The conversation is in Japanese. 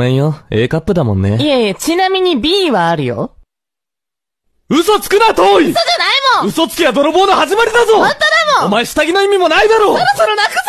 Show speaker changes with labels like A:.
A: めんよ、A カップだもんね。い
B: えいえ、ちなみに B はあるよ。
A: 嘘つ
C: くな、遠い嘘じゃないもん嘘つきは泥棒の始まりだぞ本当だもんお前
A: 下着の意味
D: もないだろそろそろ
C: 泣くぞ